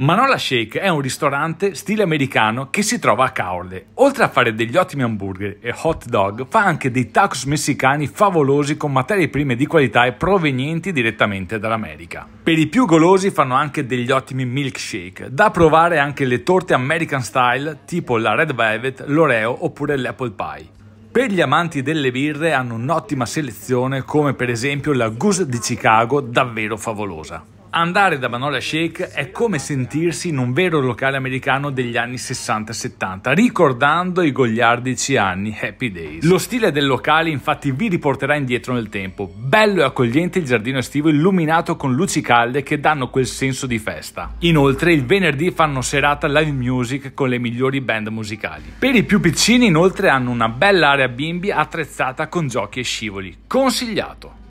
Manola Shake è un ristorante stile americano che si trova a Caorle. Oltre a fare degli ottimi hamburger e hot dog, fa anche dei tacos messicani favolosi con materie prime di qualità e provenienti direttamente dall'America. Per i più golosi fanno anche degli ottimi milkshake. Da provare anche le torte American style, tipo la Red Velvet, l'Oreo oppure l'Apple Pie. Per gli amanti delle birre hanno un'ottima selezione come per esempio la Goose di Chicago, davvero favolosa. Andare da Manola Shake è come sentirsi in un vero locale americano degli anni 60-70, ricordando i goliardici anni Happy Days. Lo stile del locale infatti vi riporterà indietro nel tempo. Bello e accogliente il giardino estivo illuminato con luci calde che danno quel senso di festa. Inoltre il venerdì fanno serata live music con le migliori band musicali. Per i più piccini inoltre hanno una bella area bimbi attrezzata con giochi e scivoli. Consigliato!